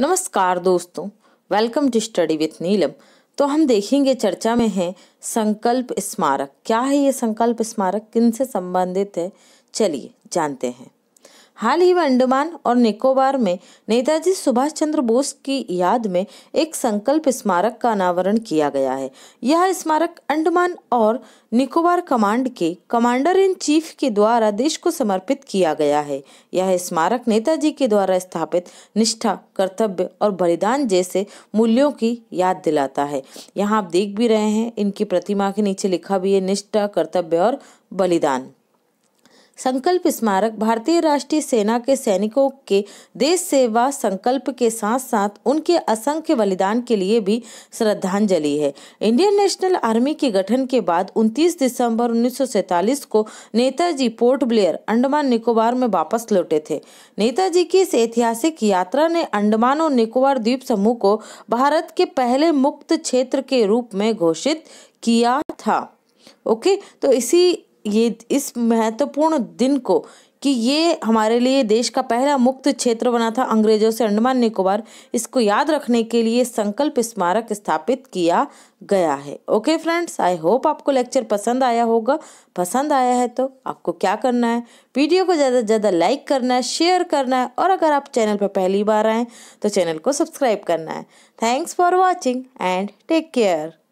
नमस्कार दोस्तों welcome to study with Neelam तो हम देखेंगे चर्चा में है संकल्प स्मारक क्या है ये संकल्प स्मारक किन से संबंधित है चलिए जानते हैं हाल ही में अंडमान और निकोबार में नेताजी सुभाष चंद्र बोस की याद में एक संकल्प स्मारक का अनावरण किया गया है यह स्मारक अंडमान और निकोबार कमांड के कमांडर इन चीफ के द्वारा देश को समर्पित किया गया है यह स्मारक नेताजी के द्वारा स्थापित निष्ठा कर्तव्य और बलिदान जैसे मूल्यों की याद दिलाता है यहाँ आप देख भी रहे हैं इनकी प्रतिमा के नीचे लिखा भी है निष्ठा कर्तव्य और बलिदान संकल्प स्मारक भारतीय राष्ट्रीय सेना के सैनिकों के देश सेवा संकल्प के साथ साथ उनके असंख्य बलिदान के लिए भी श्रद्धांजलि है इंडियन नेशनल आर्मी के गठन के बाद 29 दिसंबर 1947 को नेताजी पोर्ट ब्लेयर अंडमान निकोबार में वापस लौटे थे नेताजी की इस ऐतिहासिक यात्रा ने अंडमान और निकोबार द्वीप समूह को भारत के पहले मुक्त क्षेत्र के रूप में घोषित किया था ओके तो इसी ये इस महत्वपूर्ण दिन को कि ये हमारे लिए देश का पहला मुक्त क्षेत्र बना था अंग्रेजों से अंडमान निकोबार इसको याद रखने के लिए संकल्प स्मारक स्थापित किया गया है ओके फ्रेंड्स आई होप आपको लेक्चर पसंद आया होगा पसंद आया है तो आपको क्या करना है वीडियो को ज़्यादा से ज़्यादा लाइक करना है शेयर करना है और अगर आप चैनल पर पहली बार आएँ तो चैनल को सब्सक्राइब करना है thanks for watching and take care